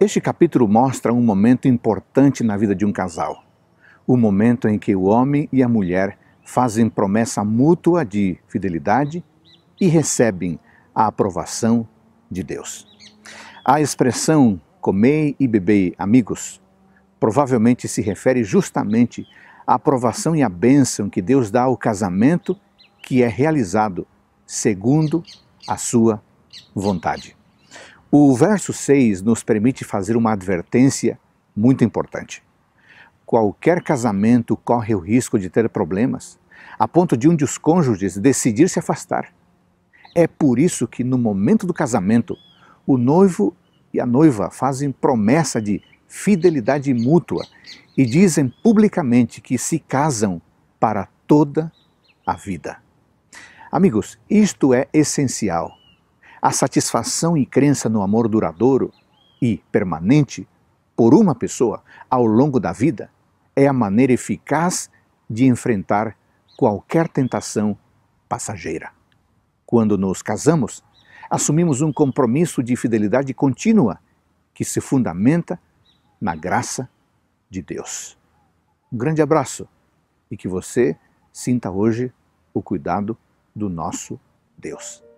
Este capítulo mostra um momento importante na vida de um casal. O momento em que o homem e a mulher fazem promessa mútua de fidelidade e recebem a aprovação de Deus. A expressão comei e bebei amigos provavelmente se refere justamente à aprovação e à bênção que Deus dá ao casamento que é realizado segundo a sua vontade. O verso 6 nos permite fazer uma advertência muito importante. Qualquer casamento corre o risco de ter problemas, a ponto de um dos cônjuges decidir se afastar. É por isso que, no momento do casamento, o noivo e a noiva fazem promessa de fidelidade mútua e dizem publicamente que se casam para toda a vida. Amigos, isto é essencial a satisfação e crença no amor duradouro e permanente por uma pessoa ao longo da vida é a maneira eficaz de enfrentar qualquer tentação passageira. Quando nos casamos, assumimos um compromisso de fidelidade contínua que se fundamenta na graça de Deus. Um grande abraço e que você sinta hoje o cuidado do nosso Deus.